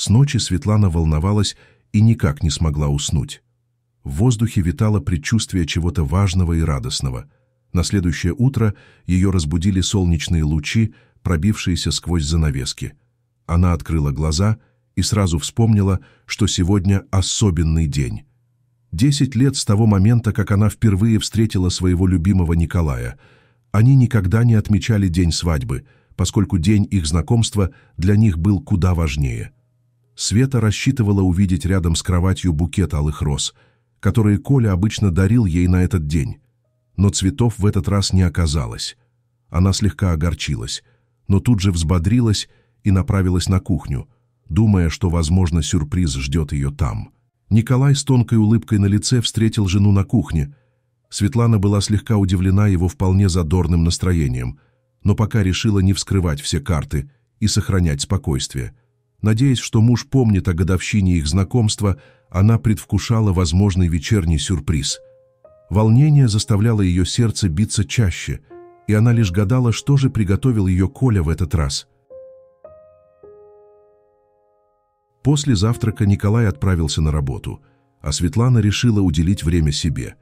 С ночи Светлана волновалась и никак не смогла уснуть. В воздухе витало предчувствие чего-то важного и радостного. На следующее утро ее разбудили солнечные лучи, пробившиеся сквозь занавески. Она открыла глаза и сразу вспомнила, что сегодня особенный день. Десять лет с того момента, как она впервые встретила своего любимого Николая. Они никогда не отмечали день свадьбы, поскольку день их знакомства для них был куда важнее – Света рассчитывала увидеть рядом с кроватью букет алых роз, которые Коля обычно дарил ей на этот день. Но цветов в этот раз не оказалось. Она слегка огорчилась, но тут же взбодрилась и направилась на кухню, думая, что, возможно, сюрприз ждет ее там. Николай с тонкой улыбкой на лице встретил жену на кухне. Светлана была слегка удивлена его вполне задорным настроением, но пока решила не вскрывать все карты и сохранять спокойствие – Надеясь, что муж помнит о годовщине их знакомства, она предвкушала возможный вечерний сюрприз. Волнение заставляло ее сердце биться чаще, и она лишь гадала, что же приготовил ее Коля в этот раз. После завтрака Николай отправился на работу, а Светлана решила уделить время себе.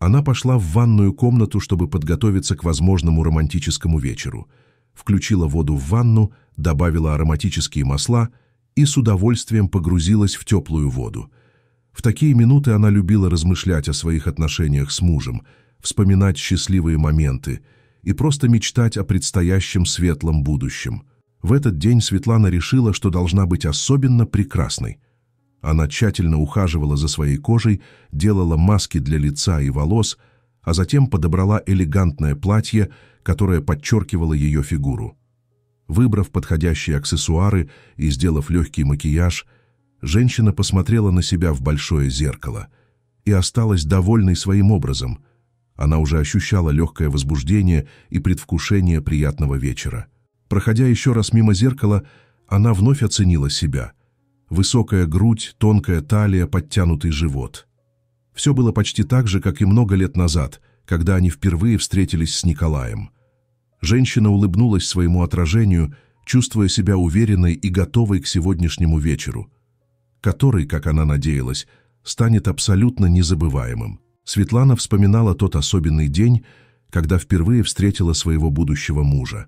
Она пошла в ванную комнату, чтобы подготовиться к возможному романтическому вечеру – включила воду в ванну, добавила ароматические масла и с удовольствием погрузилась в теплую воду. В такие минуты она любила размышлять о своих отношениях с мужем, вспоминать счастливые моменты и просто мечтать о предстоящем светлом будущем. В этот день Светлана решила, что должна быть особенно прекрасной. Она тщательно ухаживала за своей кожей, делала маски для лица и волос, а затем подобрала элегантное платье, которое подчеркивало ее фигуру. Выбрав подходящие аксессуары и сделав легкий макияж, женщина посмотрела на себя в большое зеркало и осталась довольной своим образом. Она уже ощущала легкое возбуждение и предвкушение приятного вечера. Проходя еще раз мимо зеркала, она вновь оценила себя. Высокая грудь, тонкая талия, подтянутый живот. Все было почти так же, как и много лет назад, когда они впервые встретились с Николаем. Женщина улыбнулась своему отражению, чувствуя себя уверенной и готовой к сегодняшнему вечеру, который, как она надеялась, станет абсолютно незабываемым. Светлана вспоминала тот особенный день, когда впервые встретила своего будущего мужа.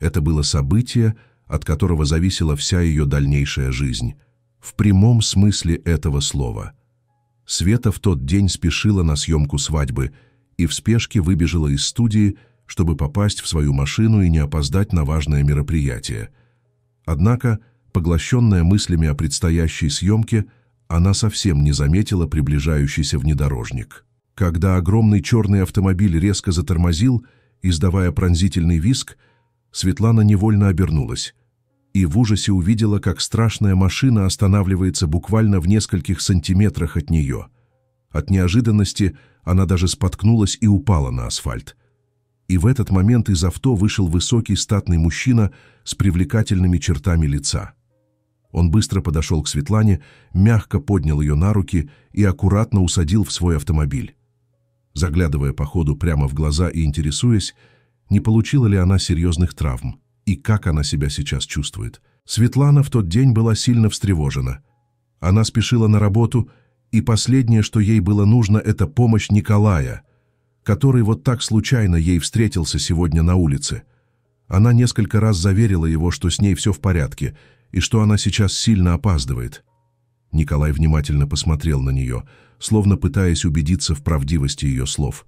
Это было событие, от которого зависела вся ее дальнейшая жизнь. В прямом смысле этого слова – Света в тот день спешила на съемку свадьбы и в спешке выбежала из студии, чтобы попасть в свою машину и не опоздать на важное мероприятие. Однако, поглощенная мыслями о предстоящей съемке, она совсем не заметила приближающийся внедорожник. Когда огромный черный автомобиль резко затормозил, издавая пронзительный виск, Светлана невольно обернулась и в ужасе увидела, как страшная машина останавливается буквально в нескольких сантиметрах от нее. От неожиданности она даже споткнулась и упала на асфальт. И в этот момент из авто вышел высокий статный мужчина с привлекательными чертами лица. Он быстро подошел к Светлане, мягко поднял ее на руки и аккуратно усадил в свой автомобиль. Заглядывая по ходу прямо в глаза и интересуясь, не получила ли она серьезных травм и как она себя сейчас чувствует. Светлана в тот день была сильно встревожена. Она спешила на работу, и последнее, что ей было нужно, это помощь Николая, который вот так случайно ей встретился сегодня на улице. Она несколько раз заверила его, что с ней все в порядке, и что она сейчас сильно опаздывает. Николай внимательно посмотрел на нее, словно пытаясь убедиться в правдивости ее слов,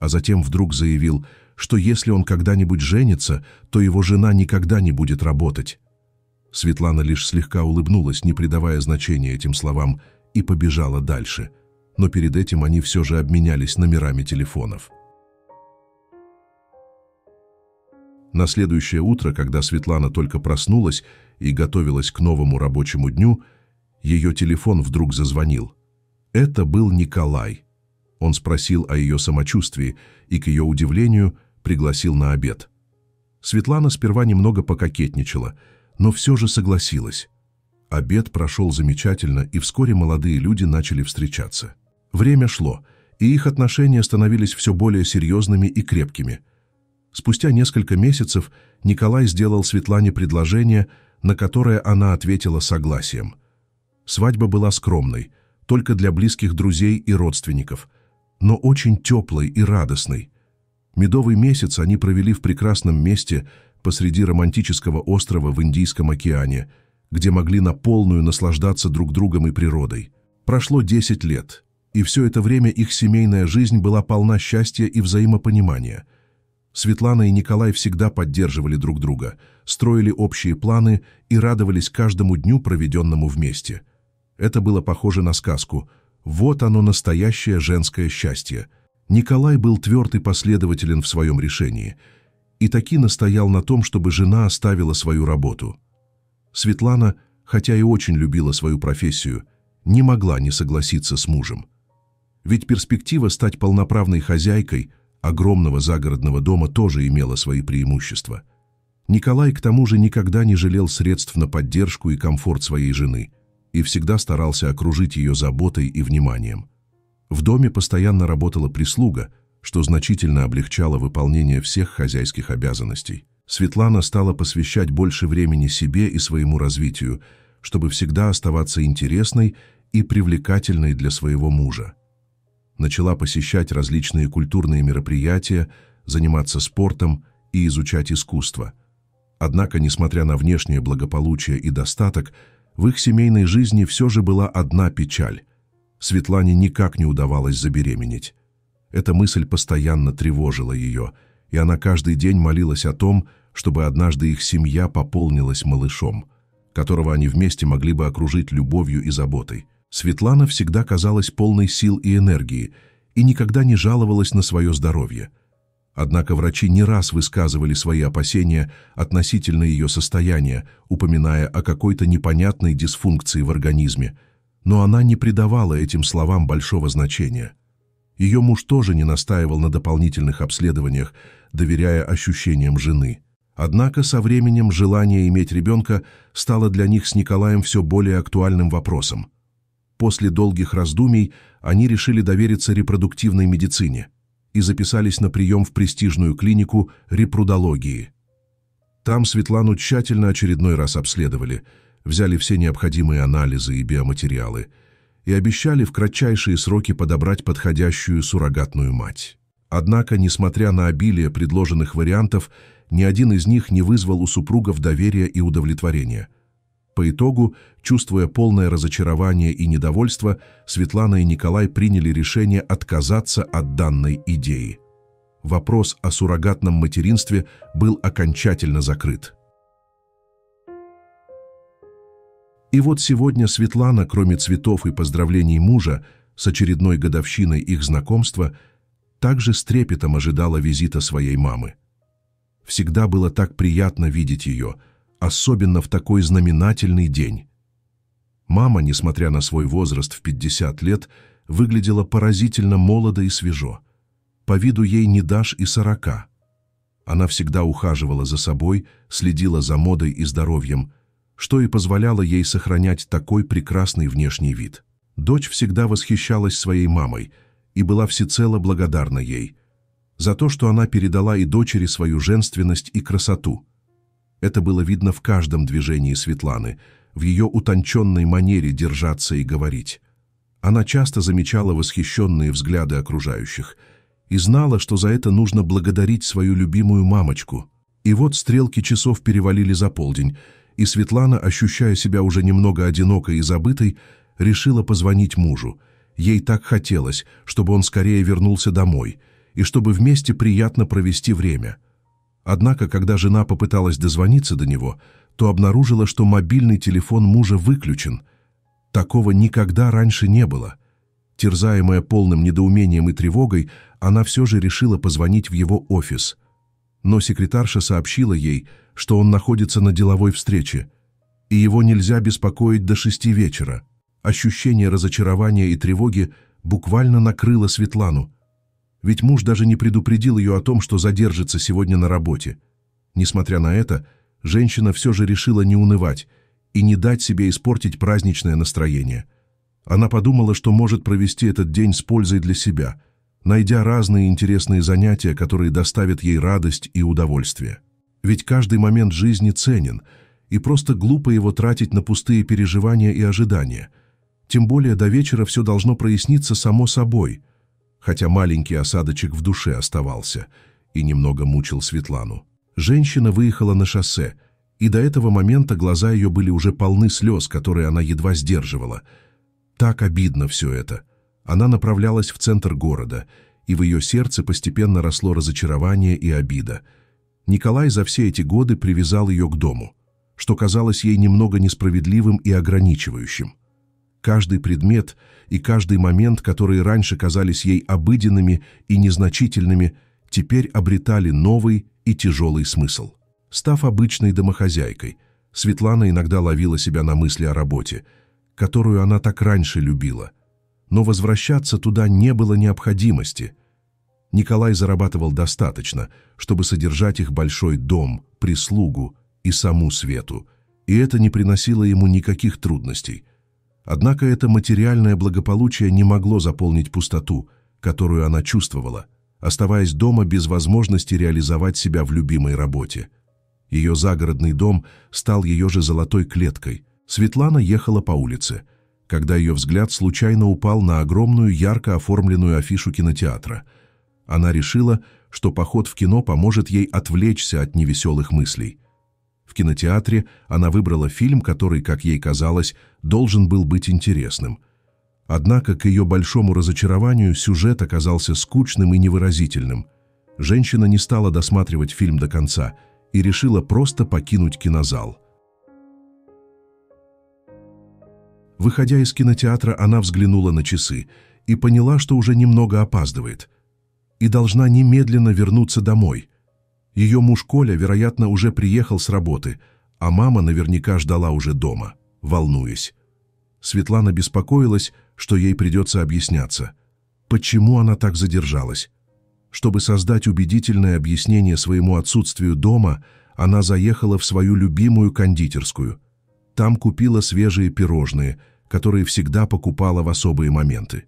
а затем вдруг заявил – что если он когда-нибудь женится, то его жена никогда не будет работать. Светлана лишь слегка улыбнулась, не придавая значения этим словам, и побежала дальше. Но перед этим они все же обменялись номерами телефонов. На следующее утро, когда Светлана только проснулась и готовилась к новому рабочему дню, ее телефон вдруг зазвонил. Это был Николай. Он спросил о ее самочувствии, и, к ее удивлению, пригласил на обед. Светлана сперва немного пококетничала, но все же согласилась. Обед прошел замечательно, и вскоре молодые люди начали встречаться. Время шло, и их отношения становились все более серьезными и крепкими. Спустя несколько месяцев Николай сделал Светлане предложение, на которое она ответила согласием. Свадьба была скромной, только для близких друзей и родственников, но очень теплой и радостной. Медовый месяц они провели в прекрасном месте посреди романтического острова в Индийском океане, где могли на полную наслаждаться друг другом и природой. Прошло 10 лет, и все это время их семейная жизнь была полна счастья и взаимопонимания. Светлана и Николай всегда поддерживали друг друга, строили общие планы и радовались каждому дню, проведенному вместе. Это было похоже на сказку «Вот оно, настоящее женское счастье», Николай был тверд и последователен в своем решении, и таки настоял на том, чтобы жена оставила свою работу. Светлана, хотя и очень любила свою профессию, не могла не согласиться с мужем. Ведь перспектива стать полноправной хозяйкой огромного загородного дома тоже имела свои преимущества. Николай, к тому же, никогда не жалел средств на поддержку и комфорт своей жены и всегда старался окружить ее заботой и вниманием. В доме постоянно работала прислуга, что значительно облегчало выполнение всех хозяйских обязанностей. Светлана стала посвящать больше времени себе и своему развитию, чтобы всегда оставаться интересной и привлекательной для своего мужа. Начала посещать различные культурные мероприятия, заниматься спортом и изучать искусство. Однако, несмотря на внешнее благополучие и достаток, в их семейной жизни все же была одна печаль Светлане никак не удавалось забеременеть. Эта мысль постоянно тревожила ее, и она каждый день молилась о том, чтобы однажды их семья пополнилась малышом, которого они вместе могли бы окружить любовью и заботой. Светлана всегда казалась полной сил и энергии и никогда не жаловалась на свое здоровье. Однако врачи не раз высказывали свои опасения относительно ее состояния, упоминая о какой-то непонятной дисфункции в организме – но она не придавала этим словам большого значения. Ее муж тоже не настаивал на дополнительных обследованиях, доверяя ощущениям жены. Однако со временем желание иметь ребенка стало для них с Николаем все более актуальным вопросом. После долгих раздумий они решили довериться репродуктивной медицине и записались на прием в престижную клинику репродологии. Там Светлану тщательно очередной раз обследовали – взяли все необходимые анализы и биоматериалы и обещали в кратчайшие сроки подобрать подходящую суррогатную мать. Однако, несмотря на обилие предложенных вариантов, ни один из них не вызвал у супругов доверия и удовлетворения. По итогу, чувствуя полное разочарование и недовольство, Светлана и Николай приняли решение отказаться от данной идеи. Вопрос о суррогатном материнстве был окончательно закрыт. И вот сегодня Светлана, кроме цветов и поздравлений мужа с очередной годовщиной их знакомства, также с трепетом ожидала визита своей мамы. Всегда было так приятно видеть ее, особенно в такой знаменательный день. Мама, несмотря на свой возраст в 50 лет, выглядела поразительно молодо и свежо. По виду ей не дашь и сорока. Она всегда ухаживала за собой, следила за модой и здоровьем, что и позволяло ей сохранять такой прекрасный внешний вид. Дочь всегда восхищалась своей мамой и была всецело благодарна ей за то, что она передала и дочери свою женственность и красоту. Это было видно в каждом движении Светланы, в ее утонченной манере держаться и говорить. Она часто замечала восхищенные взгляды окружающих и знала, что за это нужно благодарить свою любимую мамочку. И вот стрелки часов перевалили за полдень, и Светлана, ощущая себя уже немного одинокой и забытой, решила позвонить мужу. Ей так хотелось, чтобы он скорее вернулся домой и чтобы вместе приятно провести время. Однако, когда жена попыталась дозвониться до него, то обнаружила, что мобильный телефон мужа выключен. Такого никогда раньше не было. Терзаемая полным недоумением и тревогой, она все же решила позвонить в его офис. Но секретарша сообщила ей, что он находится на деловой встрече, и его нельзя беспокоить до шести вечера. Ощущение разочарования и тревоги буквально накрыло Светлану, ведь муж даже не предупредил ее о том, что задержится сегодня на работе. Несмотря на это, женщина все же решила не унывать и не дать себе испортить праздничное настроение. Она подумала, что может провести этот день с пользой для себя, найдя разные интересные занятия, которые доставят ей радость и удовольствие. Ведь каждый момент жизни ценен, и просто глупо его тратить на пустые переживания и ожидания. Тем более до вечера все должно проясниться само собой, хотя маленький осадочек в душе оставался и немного мучил Светлану. Женщина выехала на шоссе, и до этого момента глаза ее были уже полны слез, которые она едва сдерживала. Так обидно все это. Она направлялась в центр города, и в ее сердце постепенно росло разочарование и обида – Николай за все эти годы привязал ее к дому, что казалось ей немного несправедливым и ограничивающим. Каждый предмет и каждый момент, которые раньше казались ей обыденными и незначительными, теперь обретали новый и тяжелый смысл. Став обычной домохозяйкой, Светлана иногда ловила себя на мысли о работе, которую она так раньше любила. Но возвращаться туда не было необходимости – Николай зарабатывал достаточно, чтобы содержать их большой дом, прислугу и саму Свету, и это не приносило ему никаких трудностей. Однако это материальное благополучие не могло заполнить пустоту, которую она чувствовала, оставаясь дома без возможности реализовать себя в любимой работе. Ее загородный дом стал ее же золотой клеткой. Светлана ехала по улице, когда ее взгляд случайно упал на огромную ярко оформленную афишу кинотеатра – она решила, что поход в кино поможет ей отвлечься от невеселых мыслей. В кинотеатре она выбрала фильм, который, как ей казалось, должен был быть интересным. Однако, к ее большому разочарованию, сюжет оказался скучным и невыразительным. Женщина не стала досматривать фильм до конца и решила просто покинуть кинозал. Выходя из кинотеатра, она взглянула на часы и поняла, что уже немного опаздывает и должна немедленно вернуться домой. Ее муж Коля, вероятно, уже приехал с работы, а мама наверняка ждала уже дома, волнуясь. Светлана беспокоилась, что ей придется объясняться. Почему она так задержалась? Чтобы создать убедительное объяснение своему отсутствию дома, она заехала в свою любимую кондитерскую. Там купила свежие пирожные, которые всегда покупала в особые моменты.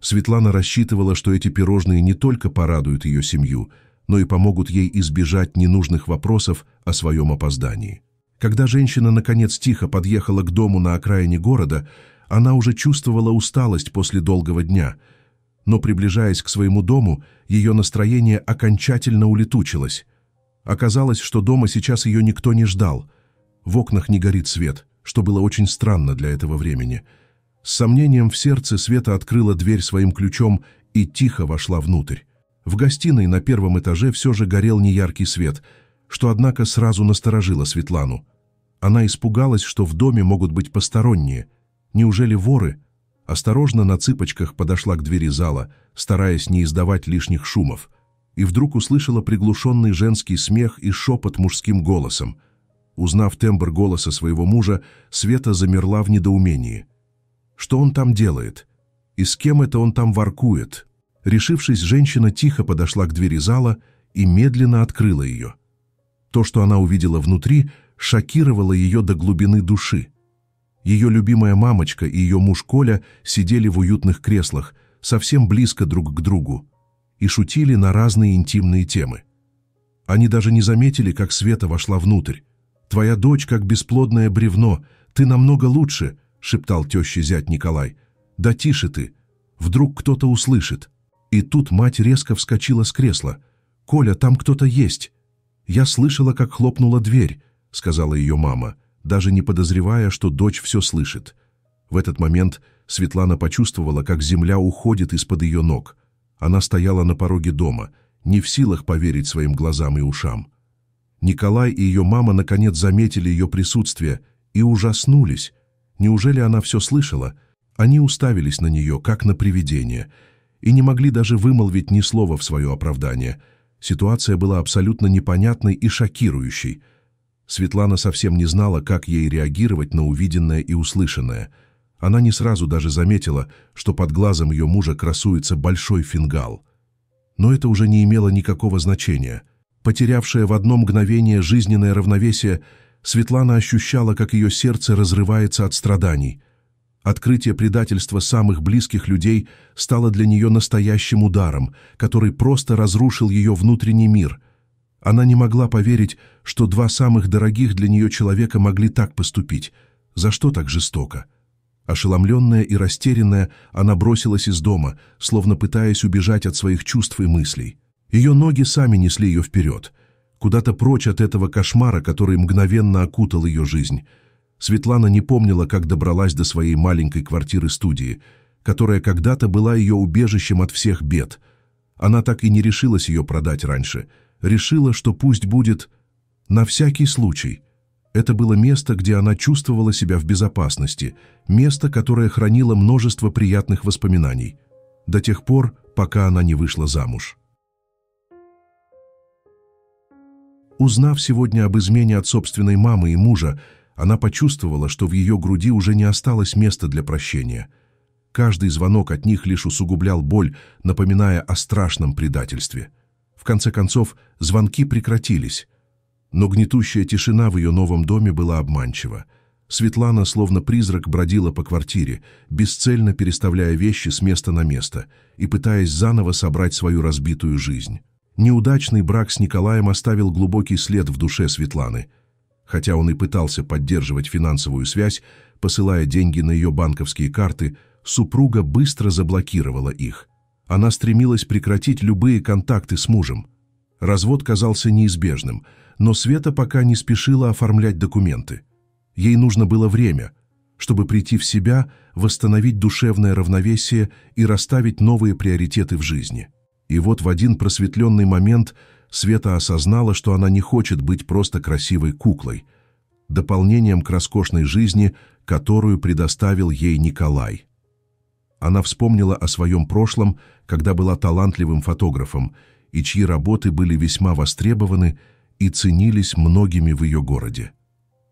Светлана рассчитывала, что эти пирожные не только порадуют ее семью, но и помогут ей избежать ненужных вопросов о своем опоздании. Когда женщина, наконец, тихо подъехала к дому на окраине города, она уже чувствовала усталость после долгого дня, но, приближаясь к своему дому, ее настроение окончательно улетучилось. Оказалось, что дома сейчас ее никто не ждал. В окнах не горит свет, что было очень странно для этого времени – с сомнением в сердце Света открыла дверь своим ключом и тихо вошла внутрь. В гостиной на первом этаже все же горел неяркий свет, что, однако, сразу насторожило Светлану. Она испугалась, что в доме могут быть посторонние. Неужели воры? Осторожно на цыпочках подошла к двери зала, стараясь не издавать лишних шумов, и вдруг услышала приглушенный женский смех и шепот мужским голосом. Узнав тембр голоса своего мужа, Света замерла в недоумении – что он там делает? И с кем это он там воркует? Решившись, женщина тихо подошла к двери зала и медленно открыла ее. То, что она увидела внутри, шокировало ее до глубины души. Ее любимая мамочка и ее муж Коля сидели в уютных креслах, совсем близко друг к другу, и шутили на разные интимные темы. Они даже не заметили, как Света вошла внутрь. «Твоя дочь как бесплодное бревно, ты намного лучше», — шептал теща зять Николай. «Да тише ты! Вдруг кто-то услышит!» И тут мать резко вскочила с кресла. «Коля, там кто-то есть!» «Я слышала, как хлопнула дверь», — сказала ее мама, даже не подозревая, что дочь все слышит. В этот момент Светлана почувствовала, как земля уходит из-под ее ног. Она стояла на пороге дома, не в силах поверить своим глазам и ушам. Николай и ее мама наконец заметили ее присутствие и ужаснулись. Неужели она все слышала? Они уставились на нее, как на привидение, и не могли даже вымолвить ни слова в свое оправдание. Ситуация была абсолютно непонятной и шокирующей. Светлана совсем не знала, как ей реагировать на увиденное и услышанное. Она не сразу даже заметила, что под глазом ее мужа красуется большой фингал. Но это уже не имело никакого значения. Потерявшая в одно мгновение жизненное равновесие – Светлана ощущала, как ее сердце разрывается от страданий. Открытие предательства самых близких людей стало для нее настоящим ударом, который просто разрушил ее внутренний мир. Она не могла поверить, что два самых дорогих для нее человека могли так поступить. За что так жестоко? Ошеломленная и растерянная, она бросилась из дома, словно пытаясь убежать от своих чувств и мыслей. Ее ноги сами несли ее вперед — куда-то прочь от этого кошмара, который мгновенно окутал ее жизнь. Светлана не помнила, как добралась до своей маленькой квартиры-студии, которая когда-то была ее убежищем от всех бед. Она так и не решилась ее продать раньше. Решила, что пусть будет на всякий случай. Это было место, где она чувствовала себя в безопасности, место, которое хранило множество приятных воспоминаний. До тех пор, пока она не вышла замуж. Узнав сегодня об измене от собственной мамы и мужа, она почувствовала, что в ее груди уже не осталось места для прощения. Каждый звонок от них лишь усугублял боль, напоминая о страшном предательстве. В конце концов, звонки прекратились. Но гнетущая тишина в ее новом доме была обманчива. Светлана, словно призрак, бродила по квартире, бесцельно переставляя вещи с места на место и пытаясь заново собрать свою разбитую жизнь. Неудачный брак с Николаем оставил глубокий след в душе Светланы. Хотя он и пытался поддерживать финансовую связь, посылая деньги на ее банковские карты, супруга быстро заблокировала их. Она стремилась прекратить любые контакты с мужем. Развод казался неизбежным, но Света пока не спешила оформлять документы. Ей нужно было время, чтобы прийти в себя, восстановить душевное равновесие и расставить новые приоритеты в жизни. И вот в один просветленный момент Света осознала, что она не хочет быть просто красивой куклой, дополнением к роскошной жизни, которую предоставил ей Николай. Она вспомнила о своем прошлом, когда была талантливым фотографом, и чьи работы были весьма востребованы и ценились многими в ее городе.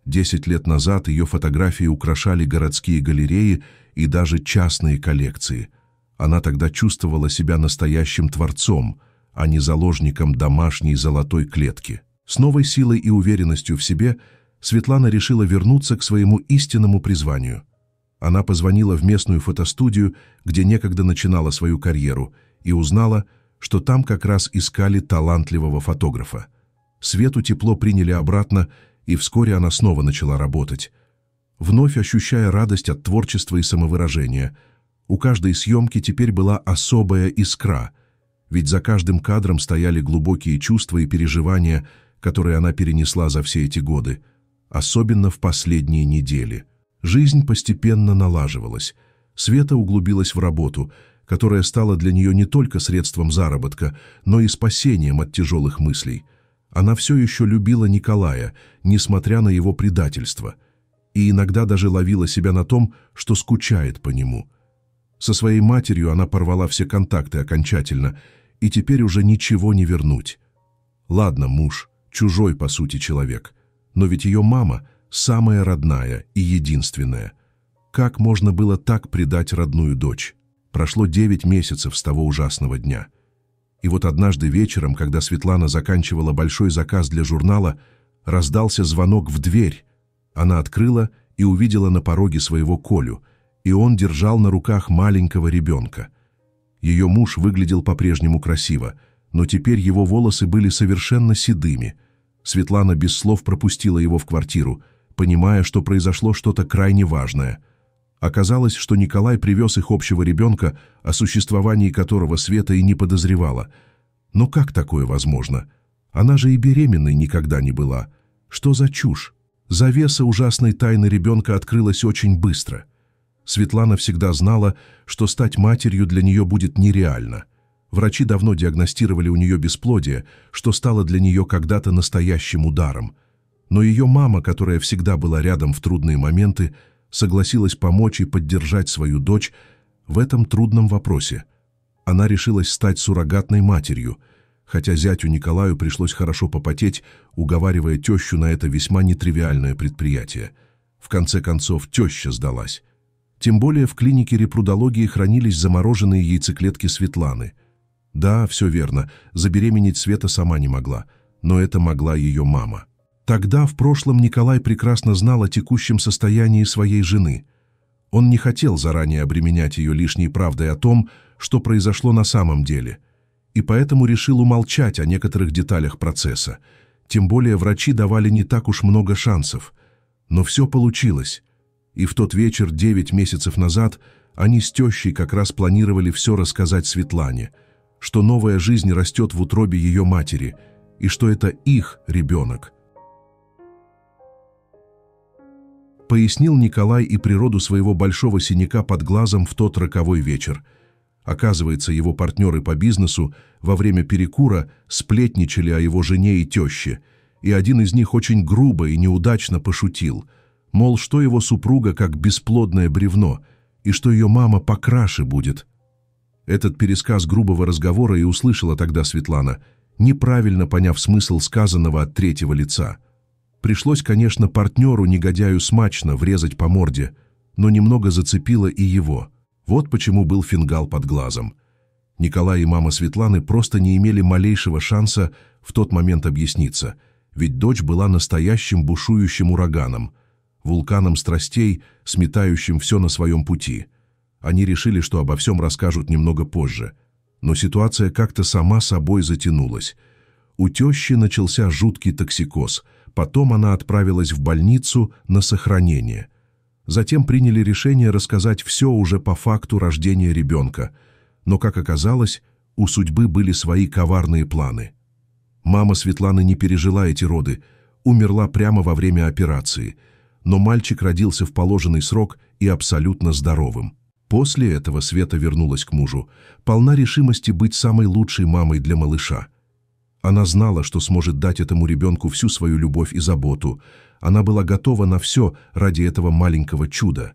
Десять лет назад ее фотографии украшали городские галереи и даже частные коллекции – она тогда чувствовала себя настоящим творцом, а не заложником домашней золотой клетки. С новой силой и уверенностью в себе Светлана решила вернуться к своему истинному призванию. Она позвонила в местную фотостудию, где некогда начинала свою карьеру, и узнала, что там как раз искали талантливого фотографа. Свету тепло приняли обратно, и вскоре она снова начала работать, вновь ощущая радость от творчества и самовыражения – у каждой съемки теперь была особая искра, ведь за каждым кадром стояли глубокие чувства и переживания, которые она перенесла за все эти годы, особенно в последние недели. Жизнь постепенно налаживалась. Света углубилась в работу, которая стала для нее не только средством заработка, но и спасением от тяжелых мыслей. Она все еще любила Николая, несмотря на его предательство, и иногда даже ловила себя на том, что скучает по нему – со своей матерью она порвала все контакты окончательно, и теперь уже ничего не вернуть. Ладно, муж, чужой, по сути, человек, но ведь ее мама самая родная и единственная. Как можно было так предать родную дочь? Прошло девять месяцев с того ужасного дня. И вот однажды вечером, когда Светлана заканчивала большой заказ для журнала, раздался звонок в дверь. Она открыла и увидела на пороге своего Колю – и он держал на руках маленького ребенка. Ее муж выглядел по-прежнему красиво, но теперь его волосы были совершенно седыми. Светлана без слов пропустила его в квартиру, понимая, что произошло что-то крайне важное. Оказалось, что Николай привез их общего ребенка, о существовании которого Света и не подозревала. Но как такое возможно? Она же и беременной никогда не была. Что за чушь? Завеса ужасной тайны ребенка открылась очень быстро — Светлана всегда знала, что стать матерью для нее будет нереально. Врачи давно диагностировали у нее бесплодие, что стало для нее когда-то настоящим ударом. Но ее мама, которая всегда была рядом в трудные моменты, согласилась помочь и поддержать свою дочь в этом трудном вопросе. Она решилась стать суррогатной матерью, хотя зятю Николаю пришлось хорошо попотеть, уговаривая тещу на это весьма нетривиальное предприятие. В конце концов, теща сдалась – тем более в клинике репродологии хранились замороженные яйцеклетки Светланы. Да, все верно, забеременеть Света сама не могла, но это могла ее мама. Тогда, в прошлом, Николай прекрасно знал о текущем состоянии своей жены. Он не хотел заранее обременять ее лишней правдой о том, что произошло на самом деле, и поэтому решил умолчать о некоторых деталях процесса. Тем более врачи давали не так уж много шансов. Но все получилось и в тот вечер, девять месяцев назад, они с тещей как раз планировали все рассказать Светлане, что новая жизнь растет в утробе ее матери, и что это их ребенок. Пояснил Николай и природу своего большого синяка под глазом в тот роковой вечер. Оказывается, его партнеры по бизнесу во время перекура сплетничали о его жене и теще, и один из них очень грубо и неудачно пошутил – мол, что его супруга как бесплодное бревно, и что ее мама покраше будет. Этот пересказ грубого разговора и услышала тогда Светлана, неправильно поняв смысл сказанного от третьего лица. Пришлось, конечно, партнеру-негодяю смачно врезать по морде, но немного зацепило и его. Вот почему был фингал под глазом. Николай и мама Светланы просто не имели малейшего шанса в тот момент объясниться, ведь дочь была настоящим бушующим ураганом – вулканом страстей, сметающим все на своем пути. Они решили, что обо всем расскажут немного позже. Но ситуация как-то сама собой затянулась. У тещи начался жуткий токсикоз. Потом она отправилась в больницу на сохранение. Затем приняли решение рассказать все уже по факту рождения ребенка. Но, как оказалось, у судьбы были свои коварные планы. Мама Светланы не пережила эти роды, умерла прямо во время операции – но мальчик родился в положенный срок и абсолютно здоровым. После этого Света вернулась к мужу, полна решимости быть самой лучшей мамой для малыша. Она знала, что сможет дать этому ребенку всю свою любовь и заботу. Она была готова на все ради этого маленького чуда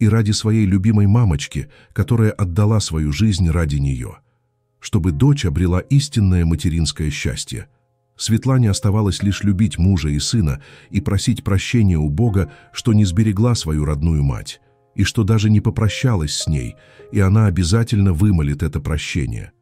и ради своей любимой мамочки, которая отдала свою жизнь ради нее, чтобы дочь обрела истинное материнское счастье – Светлане оставалось лишь любить мужа и сына и просить прощения у Бога, что не сберегла свою родную мать, и что даже не попрощалась с ней, и она обязательно вымолит это прощение.